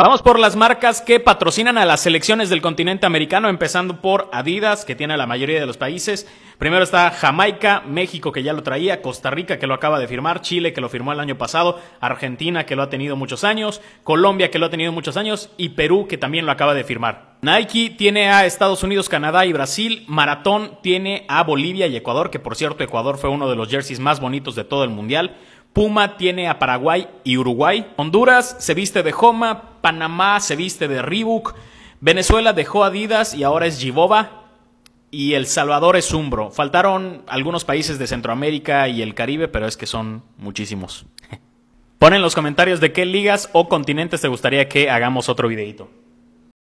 Vamos por las marcas que patrocinan a las selecciones del continente americano, empezando por Adidas, que tiene a la mayoría de los países. Primero está Jamaica, México, que ya lo traía, Costa Rica, que lo acaba de firmar, Chile, que lo firmó el año pasado, Argentina, que lo ha tenido muchos años, Colombia, que lo ha tenido muchos años, y Perú, que también lo acaba de firmar. Nike tiene a Estados Unidos, Canadá y Brasil. Maratón tiene a Bolivia y Ecuador, que por cierto Ecuador fue uno de los jerseys más bonitos de todo el mundial. Puma tiene a Paraguay y Uruguay. Honduras se viste de Joma. Panamá se viste de Reebok. Venezuela dejó Adidas y ahora es Jiboba. Y El Salvador es Umbro. Faltaron algunos países de Centroamérica y el Caribe, pero es que son muchísimos. Pon en los comentarios de qué ligas o continentes te gustaría que hagamos otro videito.